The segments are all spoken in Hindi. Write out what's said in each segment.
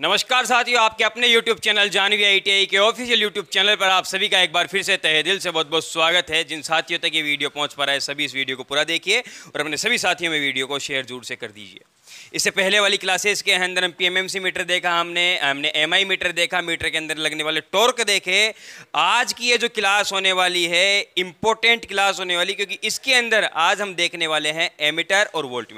नमस्कार साथियों आपके अपने YouTube चैनल जानवी आई के ऑफिशियल YouTube चैनल पर आप सभी का एक बार फिर से तहे दिल से बहुत बहुत स्वागत है जिन साथियों तक ये वीडियो पहुंच पा रहा है सभी इस वीडियो को पूरा देखिए और अपने सभी साथियों में वीडियो को शेयर जरूर से कर दीजिए इससे पहले वाली क्लासेस के अंदर हम पी मीटर देखा हमने हमने एम मीटर देखा मीटर के अंदर लगने वाले टोर्क देखे आज की ये जो क्लास होने वाली है इंपॉर्टेंट क्लास होने वाली क्योंकि इसके अंदर आज हम देखने वाले हैं एमीटर और वोल्ट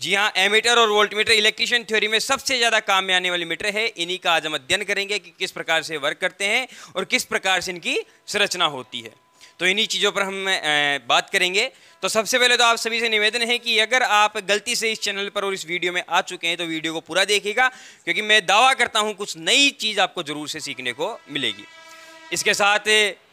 जी हाँ एमीटर और वोल्टमीटर इलेक्ट्रिशियन थ्योरी में सबसे ज़्यादा काम में आने वाली मीटर है इन्हीं का आज हम अध्ययन करेंगे कि किस प्रकार से वर्क करते हैं और किस प्रकार से इनकी संरचना होती है तो इन्हीं चीज़ों पर हम बात करेंगे तो सबसे पहले तो आप सभी से निवेदन है कि अगर आप गलती से इस चैनल पर और इस वीडियो में आ चुके हैं तो वीडियो को पूरा देखिएगा क्योंकि मैं दावा करता हूँ कुछ नई चीज़ आपको ज़रूर से सीखने को मिलेगी इसके साथ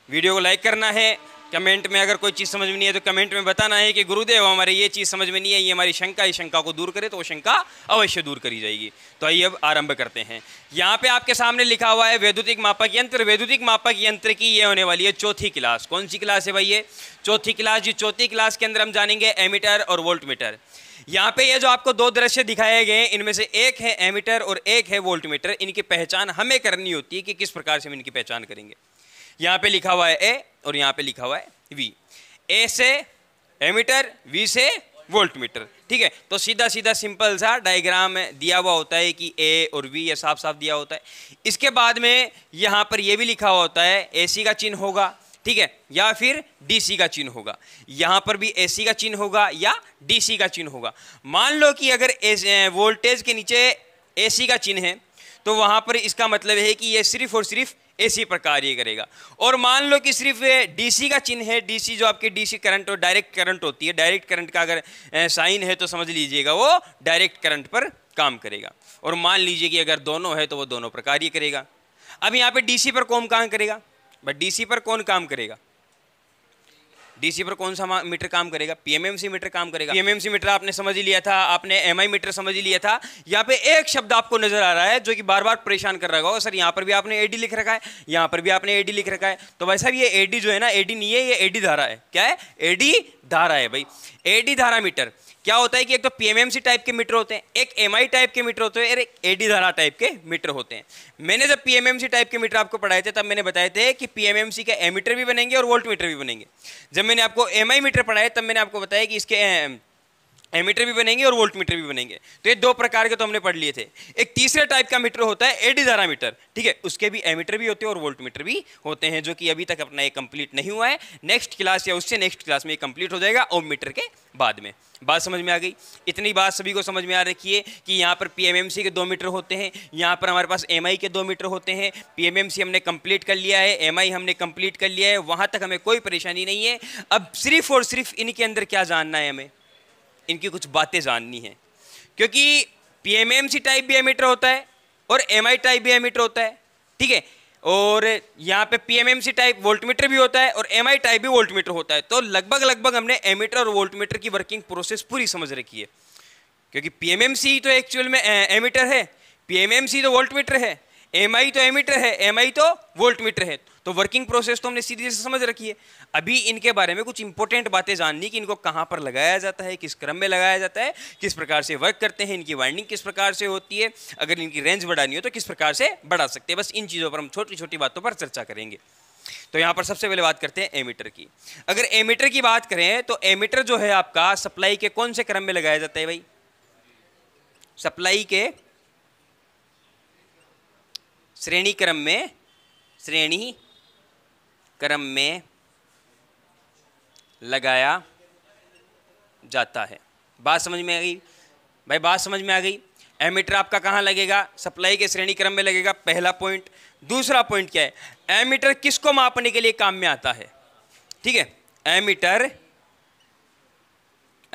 वीडियो को लाइक करना है कमेंट में अगर कोई चीज़ समझ में नहीं है तो कमेंट में बताना है कि गुरुदेव हमारे ये चीज़ समझ में नहीं है ये हमारी शंका इस शंका को दूर करे तो वो शंका अवश्य दूर करी जाएगी तो आइए अब आरंभ करते हैं यहाँ पे आपके सामने लिखा हुआ है वैद्युतिक मापक यंत्र वैद्युतिक मापक यंत्र की ये होने वाली है चौथी क्लास कौन सी क्लास है भाई ये चौथी क्लास जी चौथी क्लास के अंदर हम जानेंगे एमीटर और वोल्ट मीटर यहाँ पे ये जो आपको दो दृश्य दिखाए गए हैं इनमें से एक है एमीटर और एक है वोल्ट मीटर इनकी पहचान हमें करनी होती है कि किस प्रकार से हम इनकी पहचान करेंगे यहाँ पे लिखा हुआ है ए और यहाँ पे लिखा हुआ है वी ए से एमीटर वी से वोल्ट मीटर ठीक है तो सीधा सीधा सिंपल सा डायग्राम दिया हुआ होता है कि ए और वी ये साफ साफ दिया होता है इसके बाद में यहाँ पर ये भी लिखा हुआ होता है एसी का चिन्ह होगा ठीक है या फिर डीसी का चिन्ह होगा यहाँ पर भी एसी का चिन्ह होगा या डीसी का चिन्ह होगा मान लो कि अगर वोल्टेज के नीचे एसी का चिन्ह है तो वहाँ पर इसका मतलब है कि ये सिर्फ और सिर्फ इसी प्रकार ये करेगा और मान लो कि सिर्फ डीसी का चिन्ह है डीसी जो आपके डीसी करंट और डायरेक्ट करंट होती है डायरेक्ट करंट का अगर साइन है तो समझ लीजिएगा वो डायरेक्ट करंट पर काम करेगा और मान लीजिए कि अगर दोनों है तो वो दोनों प्रकार ये करेगा अब यहाँ पे डीसी पर कौन काम करेगा बट डीसी पर कौन काम करेगा डीसी पर कौन सा मीटर काम करेगा पीएमएमसी मीटर काम करेगा पीएमएमसी मीटर आपने समझ लिया था आपने एमआई मीटर समझ लिया था यहाँ पे एक शब्द आपको नजर आ रहा है जो कि बार बार परेशान कर रहा होगा सर यहाँ पर भी आपने एडी लिख रखा है यहाँ पर भी आपने एडी लिख रखा है तो भाई साहब ये एडी जो है ना एडी नहीं है ये एडी धारा है क्या है एडी धारा है भाई एडी धारा मीटर क्या होता है कि एक तो पीएमएमसी टाइप के मीटर होते हैं एक एमआई टाइप के मीटर होते हैं और एक एडी धारा टाइप के मीटर होते हैं मैंने जब पीएमएमसी टाइप के मीटर आपको पढ़ाए थे तब मैंने बताए थे कि पीएमएमसी के एमीटर भी बनेंगे और वोल्ट मीटर भी बनेंगे जब जब मैंने आपको एम मीटर पढ़ाया तब मैंने आपको बताया कि इसके एमीटर भी बनेंगे और वोल्ट मीटर भी बनेंगे तो ये दो प्रकार के तो हमने पढ़ लिए थे एक तीसरे टाइप का मीटर होता है एडिजारा मीटर ठीक है उसके भी एमीटर भी होते हैं और वोल्ट मीटर भी होते हैं जो कि अभी तक अपना ये कंप्लीट नहीं हुआ है नेक्स्ट क्लास या उससे नेक्स्ट क्लास में ये कंप्लीट हो जाएगा ओम मीटर के बाद में बात समझ में आ गई इतनी बात सभी को समझ में आ रखी है कि यहाँ पर पीएमएमसी के दो मीटर होते हैं यहाँ पर हमारे पास एमआई के दो मीटर होते हैं पीएमएमसी हमने कंप्लीट कर लिया है एमआई हमने कंप्लीट कर लिया है वहाँ तक हमें कोई परेशानी नहीं है अब सिर्फ और सिर्फ इनके अंदर क्या जानना है हमें इनकी कुछ बातें जाननी है क्योंकि पीएमएमसी टाइप भी एमीटर होता है और एमआई टाइप भी एमीटर होता है ठीक है और यहाँ पे पीएमएमसी टाइप वोल्टमीटर भी होता है और एमआई टाइप भी वोल्टमीटर होता है तो लगभग लगभग हमने एमीटर और वोल्टमीटर की वर्किंग प्रोसेस पूरी समझ रखी है क्योंकि पी तो एक्चुअल में एमीटर है पी तो वोल्टमीटर है एम तो एमीटर है एम तो वोल्टमीटर है तो वर्किंग प्रोसेस तो हमने सीधे से समझ रखी है अभी इनके बारे में कुछ इंपॉर्टेंट बातें जाननी कि इनको कहाँ पर लगाया जाता है किस क्रम में लगाया जाता है किस प्रकार से वर्क करते हैं इनकी वाइंडिंग किस प्रकार से होती है अगर इनकी रेंज बढ़ानी हो तो किस प्रकार से बढ़ा सकते हैं बस इन चीज़ों पर हम छोटी छोटी बातों पर चर्चा करेंगे तो यहाँ पर सबसे पहले बात करते हैं एमीटर की अगर एमीटर की बात करें तो एमीटर जो है आपका सप्लाई के कौन से क्रम में लगाया जाता है भाई सप्लाई के श्रेणी क्रम में श्रेणी क्रम में लगाया जाता है बात समझ में आ गई भाई बात समझ में आ गई एमीटर आपका कहाँ लगेगा सप्लाई के श्रेणी क्रम में लगेगा पहला पॉइंट दूसरा पॉइंट क्या है एमीटर किसको मापने के लिए काम में आता है ठीक है एमीटर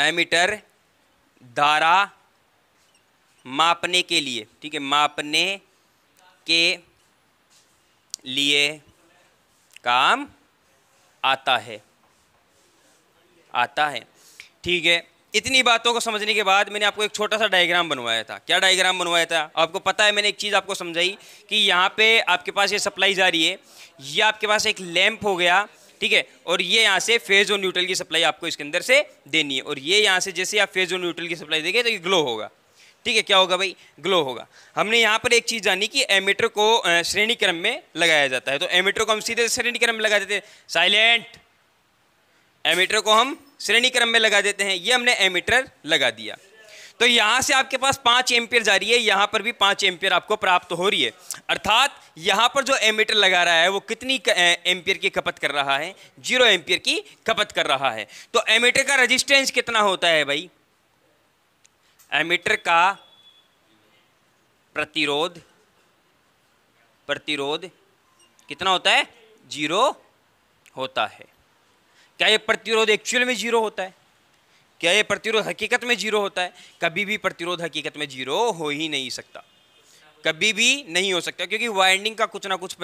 एमीटर धारा मापने के लिए ठीक है मापने के लिए काम आता है आता है ठीक है इतनी बातों को समझने के बाद मैंने आपको एक छोटा सा डायग्राम बनवाया था क्या डायग्राम बनवाया था आपको पता है मैंने एक चीज़ आपको समझाई कि यहाँ पे आपके पास ये सप्लाई जा रही है ये आपके पास एक लैंप हो गया ठीक है और ये यहाँ से फेज और न्यूट्रल की सप्लाई आपको इसके अंदर से देनी है और ये यहाँ से जैसे आप फेज और न्यूट्रल की सप्लाई देंगे तो ये ग्लो होगा ठीक है क्या होगा भाई ग्लो होगा हमने यहाँ पर एक चीज़ जानी कि एमीटर को श्रेणी क्रम में लगाया जाता है तो एमीटर को हम सीधे श्रेणी क्रम में लगा देते हैं साइलेंट एमीटर को हम श्रेणी क्रम में लगा देते हैं ये हमने एमीटर लगा दिया तो यहाँ से आपके पास पाँच एम्पियर जा रही है यहाँ पर भी पाँच एम्पियर आपको प्राप्त हो रही है अर्थात यहाँ पर जो एमीटर लगा रहा है वो कितनी एम्पियर की खपत कर रहा है जीरो एम्पियर की खपत कर रहा है तो एमीटर का रजिस्टेंस कितना होता है भाई एमिटर का प्रतिरोध प्रतिरोध कितना होता है जीरो होता है क्या ये प्रतिरोध एक्चुअल में जीरो होता है क्या ये प्रतिरोध हकीकत में जीरो होता है कभी भी प्रतिरोध हकीकत में जीरो हो ही नहीं सकता कभी भी नहीं हो सकता क्योंकि वाइंडिंग का कुछ ना कुछ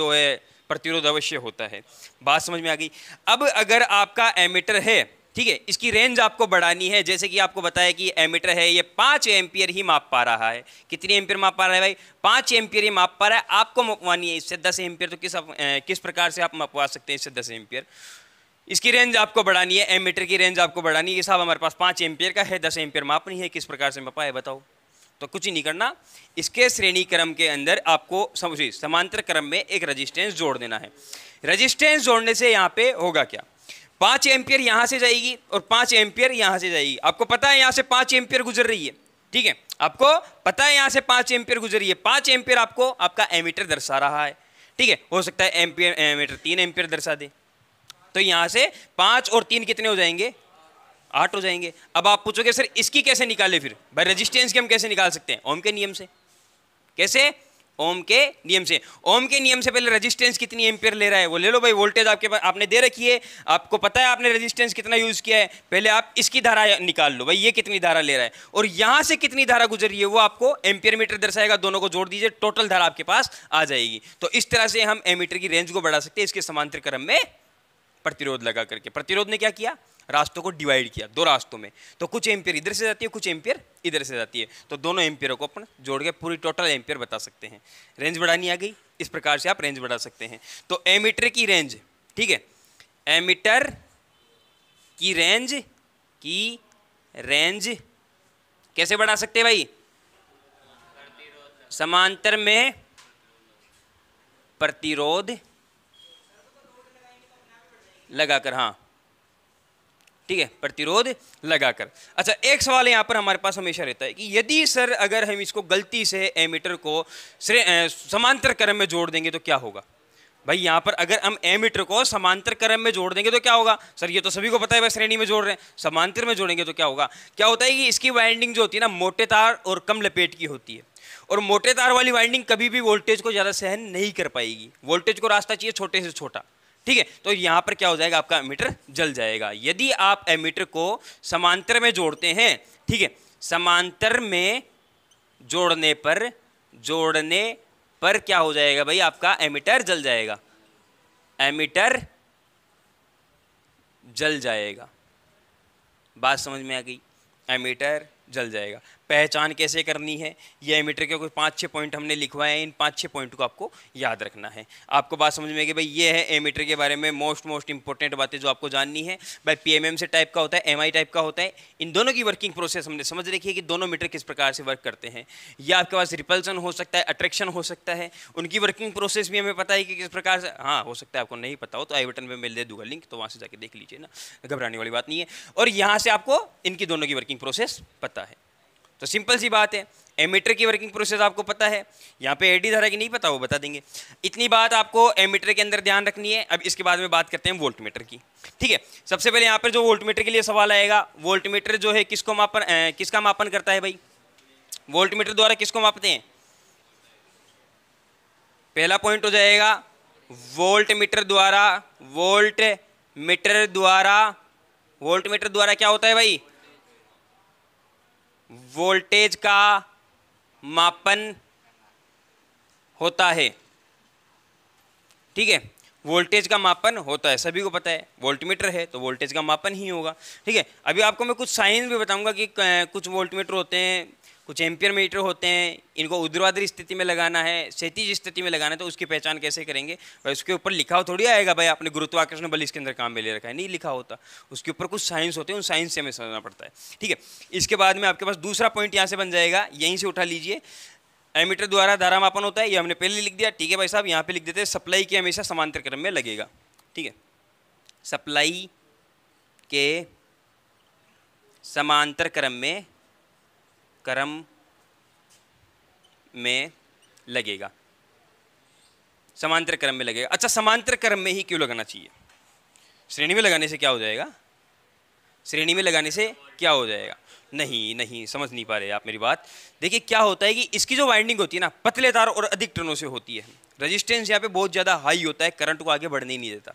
जो है प्रतिरोध अवश्य होता है बात समझ में आ गई अब अगर आपका एमिटर है ठीक है इसकी रेंज आपको बढ़ानी है जैसे कि आपको बताया कि एमीटर है ये पाँच एम्पियर ही माप पा रहा है कितनी एम्पियर माप पा रहा है भाई पाँच एम्पियर ही माप पा रहा है आपको मपवानी है इससे दस एम्पियर तो किस आप, ए, किस प्रकार से आप मपवा सकते हैं इससे दस एम्पियर इसकी रेंज आपको बढ़ानी है एमीटर की रेंज आपको बढ़ानी है ये साहब हमारे पास पाँच एम्पियर का है दस एम्पियर माप नहीं है किस प्रकार से मपा है बताओ तो कुछ ही नहीं करना इसके श्रेणी क्रम के अंदर आपको समझिए समांतर क्रम में एक रजिस्टेंस जोड़ देना है रजिस्टेंस जोड़ने से यहाँ पे होगा क्या पांच एम्पियर यहां से जाएगी और पांच एम्पियर यहां से जाएगी आपको पता है यहां से पांच एम्पियर गुजर रही है ठीक है आपको पता है यहां से पांच एम्पियर गुजर रही है पांच एम्पियर आपको आपका एमीटर दर्शा रहा है ठीक है हो सकता है एम्पियर एमीटर तीन एम्पियर दर्शा दे तो यहां से पांच और तीन कितने हो जाएंगे आठ हो जाएंगे अब आप पूछोगे सर इसकी कैसे निकाले फिर भाई रेजिस्टेंस की हम कैसे निकाल सकते हैं ओम के नियम से कैसे ओम के नियम से ओम के नियम से पहले रेजिस्टेंस कितनी एम्पियर ले रहा है वो ले लो भाई वोल्टेज आपके पास आपने दे रखी है आपको पता है आपने रेजिस्टेंस कितना यूज़ किया है पहले आप इसकी धारा निकाल लो भाई ये कितनी धारा ले रहा है और यहाँ से कितनी धारा गुजर रही है वो आपको एम्पियर मीटर दर्शाएगा दोनों को जोड़ दीजिए टोटल धारा आपके पास आ जाएगी तो इस तरह से हम एमीटर की रेंज को बढ़ा सकते हैं इसके समांतर क्रम में प्रतिरोध लगा करके प्रतिरोध ने क्या किया रास्तों को डिवाइड किया दो रास्तों में तो कुछ एम्पियर इधर से जाती है कुछ एम्पियर इधर से जाती है तो दोनों एम्पियरों को अपन जोड़ के पूरी टोटल एम्पियर बता सकते हैं रेंज बढ़ानी आ गई इस प्रकार से आप रेंज बढ़ा सकते हैं तो एमीटर की रेंज ठीक है एमीटर की रेंज की रेंज कैसे बढ़ा सकते हैं भाई समांतर में प्रतिरोध लगाकर हाँ ठीक है प्रतिरोध लगाकर अच्छा एक सवाल यहाँ पर हमारे पास हमेशा रहता है कि यदि सर अगर हम इसको गलती से एमीटर को समांतर क्रम में जोड़ देंगे तो क्या होगा भाई यहाँ पर अगर हम एमीटर को समांतर क्रम में जोड़ देंगे तो क्या होगा सर ये तो सभी को पता है भाई श्रेणी में जोड़ रहे हैं समांतर में जोड़ेंगे तो क्या होगा क्या होता है कि इसकी वाइंडिंग जो होती है ना मोटे तार और कम लपेट की होती है और मोटे तार वाली वाइंडिंग कभी भी वोल्टेज को ज़्यादा सहन नहीं कर पाएगी वोल्टेज को रास्ता चाहिए छोटे से छोटा ठीक है तो यहां पर क्या हो जाएगा आपका एमीटर जल जाएगा यदि आप एमीटर को समांतर में जोड़ते हैं ठीक है समांतर में जोड़ने पर जोड़ने पर क्या हो जाएगा भाई आपका एमीटर जल जाएगा एमीटर जल जाएगा बात समझ में आ गई एमीटर जल जाएगा पहचान कैसे करनी है या एमिटर के कुछ पाँच छः पॉइंट हमने लिखवाए हैं इन पाँच छः पॉइंट को आपको याद रखना है आपको बात समझ में कि भाई ये है एमिटर के बारे में मोस्ट मोस्ट इंपॉर्टेंट बातें जो आपको जाननी है भाई पी से टाइप का होता है एम टाइप का होता है इन दोनों की वर्किंग प्रोसेस हमने समझ रखी है कि दोनों मीटर किस प्रकार से वर्क करते हैं या आपके पास रिपल्सन हो सकता है अट्रैक्शन हो सकता है उनकी वर्किंग प्रोसेस भी हमें पता है कि किस प्रकार से हाँ हो सकता है आपको नहीं पता हो तो आई बटन पर मिल दे दूंगा लिंक तो वहाँ से जाके देख लीजिए ना घबराने वाली बात नहीं है और यहाँ से आपको इनकी दोनों की वर्किंग प्रोसेस पता है तो सिंपल सी बात है एमिटर की वर्किंग प्रोसेस आपको पता है यहाँ पे एडी धारा की नहीं पता वो बता देंगे इतनी बात आपको एमिटर के अंदर ध्यान रखनी है अब इसके बाद में बात करते हैं वोल्ट मीटर की ठीक है सबसे पहले यहाँ पर जो वोल्ट मीटर के लिए सवाल आएगा वोल्ट मीटर जो है किसको मापन ए, किसका मापन करता है भाई वोल्ट मीटर द्वारा किसको मापते हैं पहला पॉइंट हो जाएगा वोल्ट मीटर द्वारा वोल्ट मीटर द्वारा वोल्ट मीटर द्वारा क्या होता है भाई वोल्टेज का मापन होता है ठीक है वोल्टेज का मापन होता है सभी को पता है वोल्टमीटर है तो वोल्टेज का मापन ही होगा ठीक है अभी आपको मैं कुछ साइंस भी बताऊंगा कि कुछ वोल्टमीटर होते हैं कुछ एम्पियर मीटर होते हैं इनको उद्रवादर स्थिति में लगाना है क्षतिज स्थिति में लगाना है तो उसकी पहचान कैसे करेंगे भाई उसके ऊपर लिखा हो थोड़ी आएगा भाई आपने गुरुत्वाकर्षण बल इसके अंदर काम में ले रखा है नहीं लिखा होता उसके ऊपर कुछ साइंस होते हैं उन साइंस से हमें समझना पड़ता है ठीक है इसके बाद में आपके पास दूसरा पॉइंट यहाँ से बन जाएगा यहीं से उठा लीजिए एमीटर द्वारा धारा मापन होता है ये हमने पहले लिख दिया ठीक है भाई साहब यहाँ पे लिख देते हैं सप्लाई के हमेशा समांतर क्रम में लगेगा ठीक है सप्लाई के समांतर क्रम में क्रम में लगेगा समांतर क्रम में लगेगा अच्छा समांतर क्रम में ही क्यों लगाना चाहिए श्रेणी में लगाने से क्या हो जाएगा श्रेणी में लगाने से क्या हो जाएगा नहीं नहीं समझ नहीं पा रहे आप मेरी बात देखिए क्या होता है कि इसकी जो वाइंडिंग होती है ना पतले तार और अधिक टनों से होती है रेजिस्टेंस यहाँ पे बहुत ज़्यादा हाई होता है करंट को आगे बढ़ने ही नहीं देता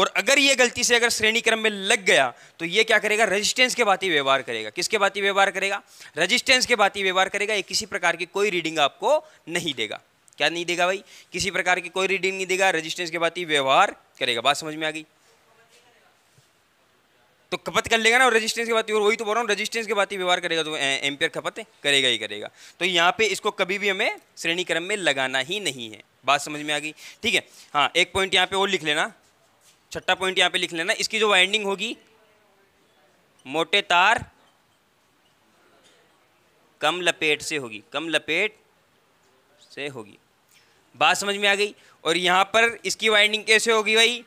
और अगर ये गलती से अगर श्रेणी क्रम में लग गया तो ये क्या करेगा रेजिस्टेंस के ही व्यवहार करेगा किसके ही व्यवहार करेगा रजिस्टेंस के ही व्यवहार करेगा ये किसी प्रकार की कोई रीडिंग आपको नहीं देगा क्या नहीं देगा भाई किसी प्रकार की कोई रीडिंग नहीं देगा रजिस्टेंस के ही व्यवहार करेगा बात समझ में आ गई तो खपत कर लेगा ना रेजिस्टेंस के बाद और वही तो बोल रहा हूँ रेजिस्टेंस के बाद ही व्यवहार करेगा तो एम्पियर खपत करेगा ही करेगा तो यहाँ पे इसको कभी भी हमें श्रेणी क्रम में लगाना ही नहीं है बात समझ में आ गई ठीक है हाँ एक पॉइंट यहाँ पे और लिख लेना छठा पॉइंट यहाँ पे लिख लेना इसकी जो वाइंडिंग होगी मोटे तार कम लपेट से होगी कम लपेट से होगी बात समझ में आ गई और यहाँ पर इसकी वाइंडिंग कैसे होगी भाई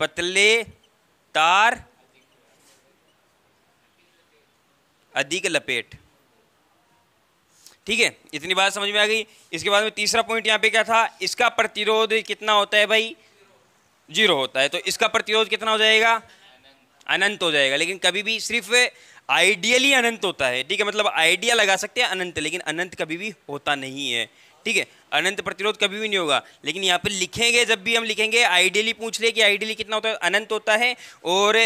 पतले तार अधिक लपेट ठीक है इतनी बात समझ में आ गई इसके बाद में तीसरा पॉइंट यहाँ पे क्या था इसका प्रतिरोध कितना होता है भाई जीरो होता है तो इसका प्रतिरोध कितना हो जाएगा अनंत हो जाएगा लेकिन कभी भी सिर्फ आइडियली अनंत होता है ठीक है मतलब आइडिया लगा सकते हैं अनंत लेकिन अनंत कभी भी होता नहीं है ठीक है अनंत प्रतिरोध कभी भी नहीं होगा लेकिन यहाँ पर लिखेंगे जब भी हम लिखेंगे आइडियली पूछ ले कि आइडियली कितना होता है अनंत होता है और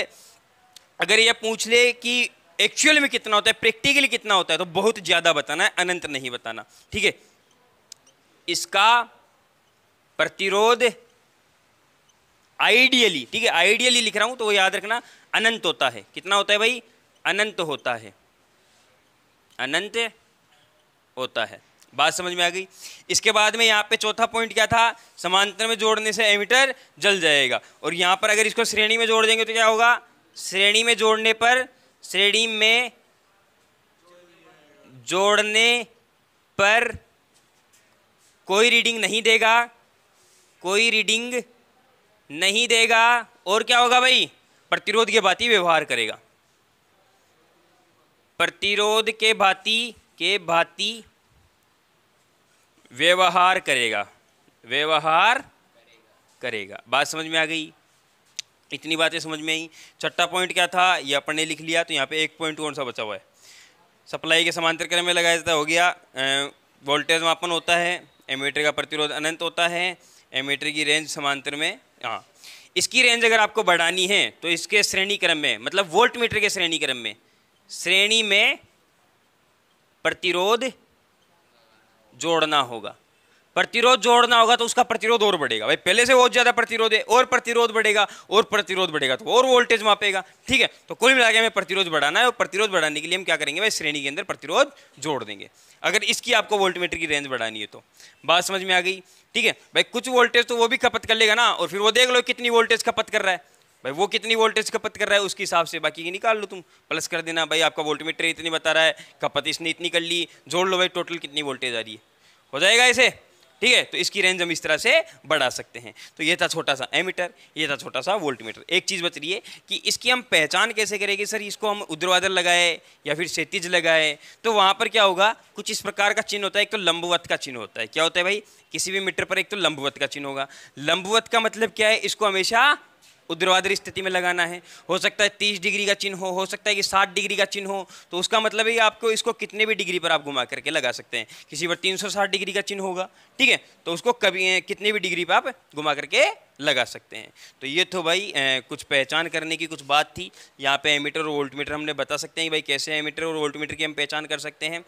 अगर यह पूछ ले कि एक्चुअल में कितना होता है प्रैक्टिकली कितना होता है तो बहुत ज़्यादा बताना है अनंत नहीं बताना ठीक है इसका प्रतिरोध आइडियली ठीक है आइडियली लिख रहा हूं तो वो याद रखना अनंत होता है कितना होता है भाई अनंत होता है अनंत होता है बात समझ में आ गई इसके बाद में यहाँ पे चौथा पॉइंट क्या था समांतर में जोड़ने से एमीटर जल जाएगा और यहाँ पर अगर इसको श्रेणी में जोड़ देंगे तो क्या होगा श्रेणी में जोड़ने पर श्रेणी में जोड़ने पर कोई रीडिंग नहीं देगा कोई रीडिंग नहीं देगा और क्या होगा भाई प्रतिरोध के भांति व्यवहार करेगा प्रतिरोध के भांति के भांति व्यवहार करेगा व्यवहार करेगा बात समझ में आ गई इतनी बातें समझ में आई छठा पॉइंट क्या था ये अपन ने लिख लिया तो यहाँ पे एक पॉइंट कौन सा बचा हुआ है सप्लाई के समांतर क्रम में लगाया जाता हो गया वोल्टेज मापन होता है एमीटर का प्रतिरोध अनंत होता है एमीटर की रेंज समांतर में हाँ इसकी रेंज अगर आपको बढ़ानी है तो इसके श्रेणी क्रम में मतलब वोल्ट मीटर के श्रेणी क्रम में श्रेणी में प्रतिरोध जोड़ना होगा प्रतिरोध जोड़ना होगा तो उसका प्रतिरोध और बढ़ेगा भाई पहले से बहुत ज़्यादा प्रतिरोध है और प्रतिरोध बढ़ेगा और प्रतिरोध बढ़ेगा तो और वोल्टेज मापेगा ठीक है तो कुल मिला के हमें प्रतिरोध बढ़ाना है और प्रतिरोध बढ़ाने के लिए हम क्या करेंगे भाई श्रेणी के अंदर प्रतिरोध जोड़ देंगे अगर इसकी आपको वोल्टमीटर की रेंज बढ़ानी है तो बात समझ में आ गई ठीक है भाई कुछ वोल्टेज तो वो भी खपत कर लेगा ना और फिर वो देख लो कितनी वोल्टेज खपत कर रहा है भाई वो कितनी वोल्टेज खपत कर रहा है उसके हिसाब से बाकी की निकाल लो तुम प्लस कर देना भाई आपका वोल्टमीटर इतनी बता रहा है खपत इसने इतनी कर ली जोड़ लो भाई टोटल कितनी वोल्टेज आ रही है हो जाएगा इसे ठीक है तो इसकी रेंज हम इस तरह से बढ़ा सकते हैं तो ये था छोटा सा एमीटर ये था छोटा सा वोल्ट मीटर एक चीज़ बच रही है कि इसकी हम पहचान कैसे करेंगे सर इसको हम उद्रवादर लगाए या फिर सेतीज लगाए तो वहाँ पर क्या होगा कुछ इस प्रकार का चिन्ह होता है एक तो लंबवत का चिन्ह होता है क्या होता है भाई किसी भी मीटर पर एक तो लंबवत का चिन्ह होगा लंबवत का मतलब क्या है इसको हमेशा उद्रवादर स्थिति में लगाना है हो सकता है तीस डिग्री का चिन्ह हो हो सकता है कि साठ डिग्री का चिन्ह हो तो उसका मतलब है कि आपको इसको कितने भी डिग्री पर आप घुमा करके लगा सकते हैं किसी पर तीन सौ साठ डिग्री का चिन्ह होगा ठीक है तो उसको कभी कितने भी डिग्री पर आप घुमा करके लगा सकते हैं तो ये तो भाई ए, कुछ पहचान करने की कुछ बात थी यहाँ पे एमीटर और वोल्ट मीटर हमने बता सकते हैं कि भाई कैसे एमीटर और वोल्ट मीटर की हम पहचान कर सकते हैं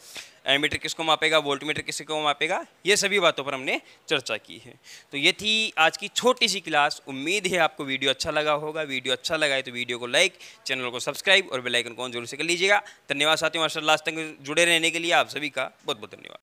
एमीटर किसको मापेगा वोल्ट मीटर किसको मापेगा ये सभी बातों पर हमने चर्चा की है तो ये थी आज की छोटी सी क्लास उम्मीद है आपको वीडियो अच्छा लगा होगा वीडियो अच्छा लगा है तो वीडियो को लाइक चैनल को सब्सक्राइब और बेलाइकन को जरूर से कर लीजिएगा धन्यवाद साथियों मास्टर लास्ट तक जुड़े रहने के लिए आप सभी का बहुत बहुत धन्यवाद